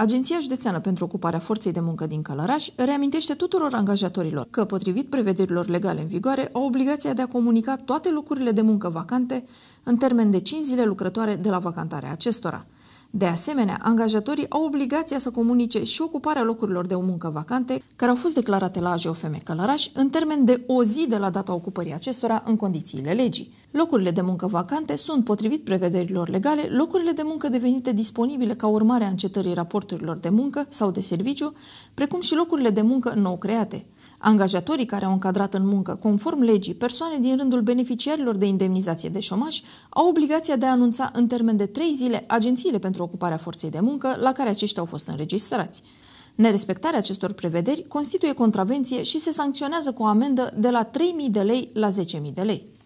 Agenția Județeană pentru Ocuparea Forței de Muncă din Călăraș reamintește tuturor angajatorilor că, potrivit prevederilor legale în vigoare, au obligația de a comunica toate locurile de muncă vacante în termen de 5 zile lucrătoare de la vacantarea acestora – de asemenea, angajatorii au obligația să comunice și ocuparea locurilor de muncă vacante care au fost declarate la AJOFM Călăraș în termen de o zi de la data ocupării acestora în condițiile legii. Locurile de muncă vacante sunt, potrivit prevederilor legale, locurile de muncă devenite disponibile ca urmare a încetării raporturilor de muncă sau de serviciu, precum și locurile de muncă nou create – Angajatorii care au încadrat în muncă, conform legii, persoane din rândul beneficiarilor de indemnizație de șomaș au obligația de a anunța în termen de 3 zile agențiile pentru ocuparea forței de muncă la care aceștia au fost înregistrați. Nerespectarea acestor prevederi constituie contravenție și se sancționează cu o amendă de la 3.000 de lei la 10.000 de lei.